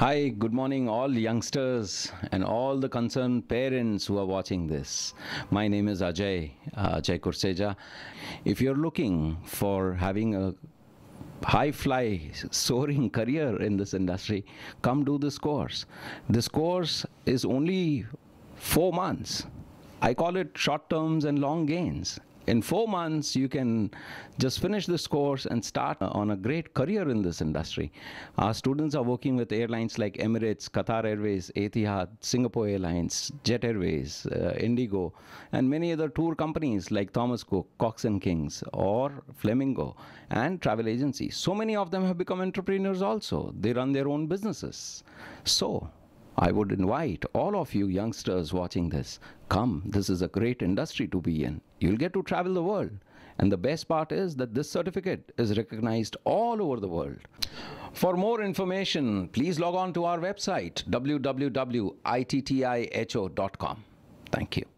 Hi, good morning, all youngsters and all the concerned parents who are watching this. My name is Ajay, uh, Ajay Kurseja. If you're looking for having a high fly soaring career in this industry, come do this course. This course is only four months. I call it short terms and long gains in four months you can just finish this course and start on a great career in this industry our students are working with airlines like emirates qatar airways etihad singapore airlines jet airways uh, indigo and many other tour companies like thomas cook cox and kings or flamingo and travel agencies so many of them have become entrepreneurs also they run their own businesses so I would invite all of you youngsters watching this come. This is a great industry to be in. You'll get to travel the world. And the best part is that this certificate is recognized all over the world. For more information, please log on to our website www.ittih.com. Thank you.